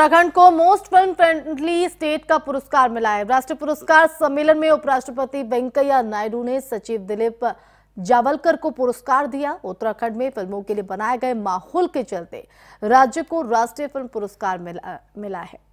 उत्तराखंड को most film friendly state का पुरस्कार मिला है राष्ट्रीय पुरस्कार सम्मेलन में उपराष्ट्रपति वेंकैया नायडू ने सचिव दिलीप जावलकर को पुरस्कार दिया उत्तराखंड में फिल्मों के लिए बनाए गए माहौल के चलते राज्य को राष्ट्रीय फिल्म पुरस्कार मिला, मिला है